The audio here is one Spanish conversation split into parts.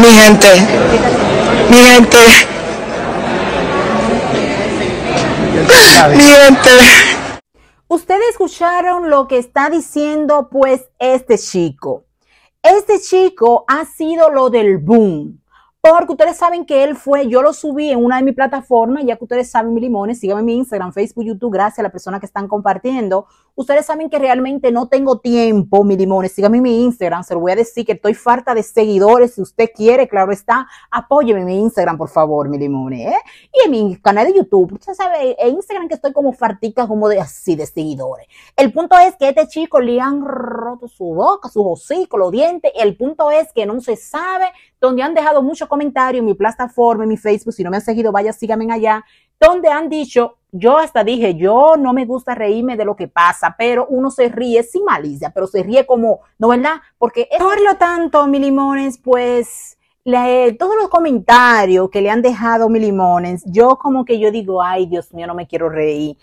Mi gente, mi gente, mi gente. Ustedes escucharon lo que está diciendo pues este chico. Este chico ha sido lo del boom porque ustedes saben que él fue, yo lo subí en una de mis plataformas, ya que ustedes saben mi limones, síganme en mi Instagram, Facebook, YouTube, gracias a la persona que están compartiendo. Ustedes saben que realmente no tengo tiempo, mi limones, síganme en mi Instagram, se lo voy a decir que estoy farta de seguidores, si usted quiere, claro está, apóyeme en mi Instagram, por favor, mi limones, ¿eh? Y en mi canal de YouTube, usted sabe, en Instagram que estoy como fartica, como de así, de seguidores. El punto es que a este chico le han roto su boca, su hocico, los dientes, el punto es que no se sabe donde han dejado muchos comentarios en mi plataforma, en mi Facebook. Si no me han seguido, vaya, síganme allá. Donde han dicho, yo hasta dije, yo no me gusta reírme de lo que pasa, pero uno se ríe sin malicia, pero se ríe como, ¿no verdad? Porque por lo tanto, mi limones, pues eh, todos los comentarios que le han dejado mi limones, yo como que yo digo, ay, Dios mío, no me quiero reír.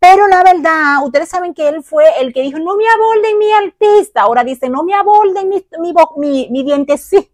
Pero la verdad, ustedes saben que él fue el que dijo, no me aborden mi artista. Ahora dice, no me aborden mi, mi, mi, mi dientecito.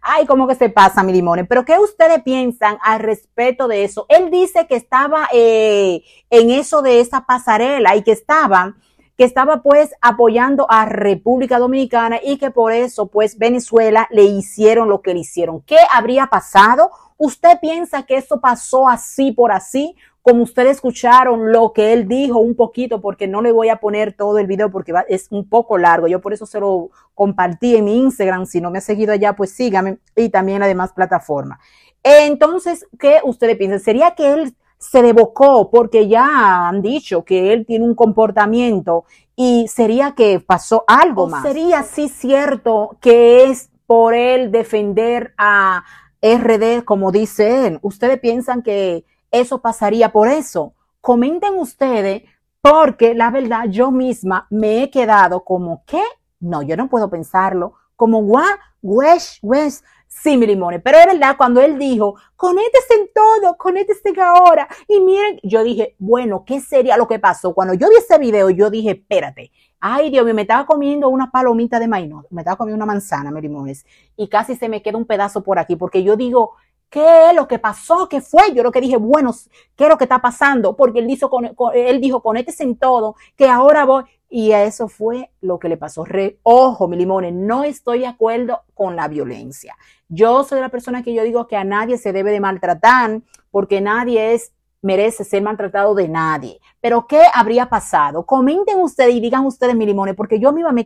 Ay, como que se pasa, mi limón. Pero ¿qué ustedes piensan al respecto de eso? Él dice que estaba eh, en eso de esa pasarela y que estaba que estaba pues apoyando a República Dominicana y que por eso pues Venezuela le hicieron lo que le hicieron. ¿Qué habría pasado ¿Usted piensa que eso pasó así por así? Como ustedes escucharon lo que él dijo un poquito, porque no le voy a poner todo el video porque es un poco largo. Yo por eso se lo compartí en mi Instagram. Si no me ha seguido allá, pues sígame y también en plataforma. demás Entonces, ¿qué ustedes piensan? ¿Sería que él se debocó porque ya han dicho que él tiene un comportamiento y sería que pasó algo más? sería sí cierto que es por él defender a RD, como dicen, ustedes piensan que eso pasaría por eso. Comenten ustedes, porque la verdad yo misma me he quedado como que, no, yo no puedo pensarlo, como guau, wesh, wesh, Sí, mi limones, pero es verdad, cuando él dijo, conéctese en todo, conéctese ahora. Y miren, yo dije, bueno, ¿qué sería lo que pasó? Cuando yo vi ese video, yo dije, espérate, ay Dios mío, me estaba comiendo una palomita de maíz, me estaba comiendo una manzana, mi limones, y casi se me queda un pedazo por aquí, porque yo digo, ¿Qué es lo que pasó? ¿Qué fue? Yo lo que dije, bueno, ¿qué es lo que está pasando? Porque él, hizo, él dijo, conéctese en todo, que ahora voy. Y eso fue lo que le pasó. ojo, mi limones, no estoy de acuerdo con la violencia. Yo soy la persona que yo digo que a nadie se debe de maltratar porque nadie es, merece ser maltratado de nadie. Pero ¿qué habría pasado? Comenten ustedes y digan ustedes, mi limones, porque yo misma me